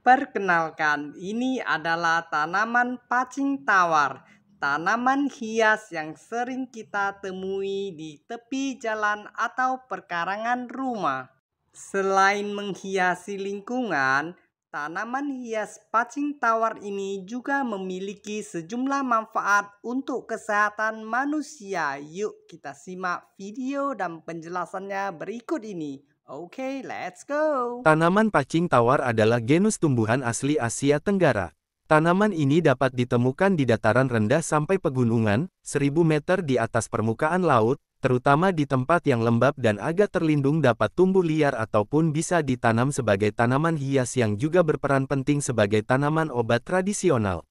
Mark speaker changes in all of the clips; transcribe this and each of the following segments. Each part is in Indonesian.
Speaker 1: Perkenalkan, ini adalah tanaman pacing tawar, tanaman hias yang sering kita temui di tepi jalan atau perkarangan rumah. Selain menghiasi lingkungan, tanaman hias pacing tawar ini juga memiliki sejumlah manfaat untuk kesehatan manusia. Yuk kita simak video dan penjelasannya berikut ini. Okay, let's go.
Speaker 2: Tanaman pacing tawar adalah genus tumbuhan asli Asia Tenggara. Tanaman ini dapat ditemukan di dataran rendah sampai pegunungan, 1000 meter di atas permukaan laut, terutama di tempat yang lembab dan agak terlindung dapat tumbuh liar ataupun bisa ditanam sebagai tanaman hias yang juga berperan penting sebagai tanaman obat tradisional.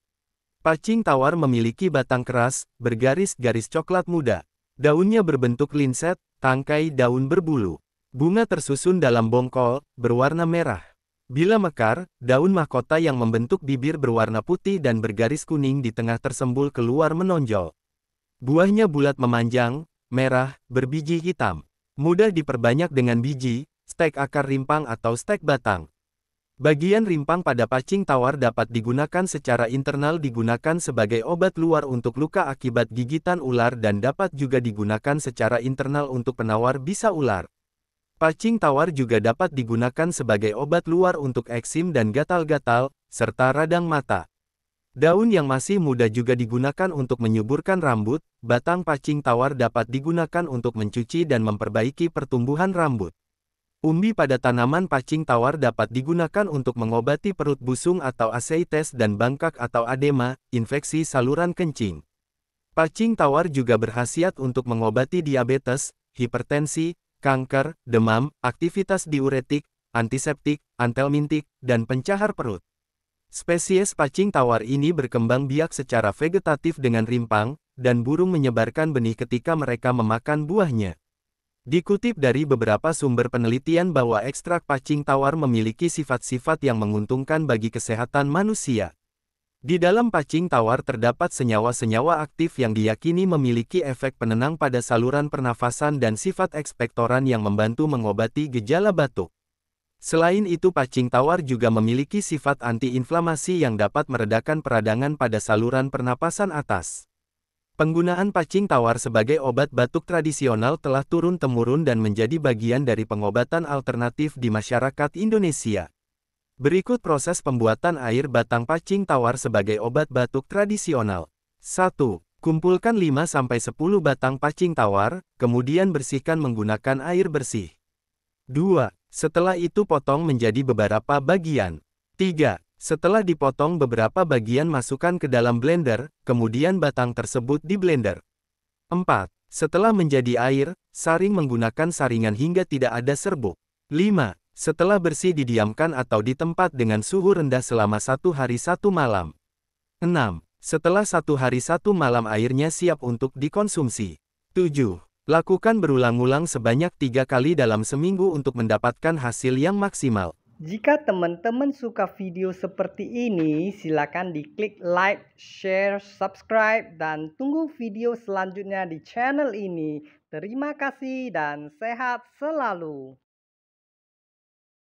Speaker 2: Pacing tawar memiliki batang keras, bergaris-garis coklat muda. Daunnya berbentuk linset, tangkai daun berbulu. Bunga tersusun dalam bongkol, berwarna merah. Bila mekar, daun mahkota yang membentuk bibir berwarna putih dan bergaris kuning di tengah tersembul keluar menonjol. Buahnya bulat memanjang, merah, berbiji hitam. Mudah diperbanyak dengan biji, stek akar rimpang atau stek batang. Bagian rimpang pada pacing tawar dapat digunakan secara internal digunakan sebagai obat luar untuk luka akibat gigitan ular dan dapat juga digunakan secara internal untuk penawar bisa ular. Pacing tawar juga dapat digunakan sebagai obat luar untuk eksim dan gatal-gatal, serta radang mata. Daun yang masih muda juga digunakan untuk menyuburkan rambut, batang pacing tawar dapat digunakan untuk mencuci dan memperbaiki pertumbuhan rambut. Umbi pada tanaman pacing tawar dapat digunakan untuk mengobati perut busung atau aseites dan bangkak atau adema, infeksi saluran kencing. Pacing tawar juga berhasiat untuk mengobati diabetes, hipertensi, kanker, demam, aktivitas diuretik, antiseptik, antelmintik, dan pencahar perut. Spesies pacing tawar ini berkembang biak secara vegetatif dengan rimpang, dan burung menyebarkan benih ketika mereka memakan buahnya. Dikutip dari beberapa sumber penelitian bahwa ekstrak pacing tawar memiliki sifat-sifat yang menguntungkan bagi kesehatan manusia. Di dalam pacing tawar terdapat senyawa-senyawa aktif yang diyakini memiliki efek penenang pada saluran pernafasan dan sifat ekspektoran yang membantu mengobati gejala batuk. Selain itu pacing tawar juga memiliki sifat antiinflamasi yang dapat meredakan peradangan pada saluran pernapasan atas. Penggunaan pacing tawar sebagai obat batuk tradisional telah turun-temurun dan menjadi bagian dari pengobatan alternatif di masyarakat Indonesia. Berikut proses pembuatan air batang pacing tawar sebagai obat batuk tradisional. 1. Kumpulkan 5-10 batang pacing tawar, kemudian bersihkan menggunakan air bersih. 2. Setelah itu potong menjadi beberapa bagian. 3. Setelah dipotong beberapa bagian masukkan ke dalam blender, kemudian batang tersebut di blender. 4. Setelah menjadi air, saring menggunakan saringan hingga tidak ada serbuk. 5. Setelah bersih didiamkan atau ditempat dengan suhu rendah selama satu hari satu malam. 6. Setelah satu hari satu malam airnya siap untuk dikonsumsi. 7. Lakukan berulang-ulang sebanyak tiga kali dalam seminggu untuk mendapatkan hasil yang maksimal.
Speaker 1: Jika teman-teman suka video seperti ini, silakan diklik like, share, subscribe, dan tunggu video selanjutnya di channel ini. Terima kasih dan sehat selalu.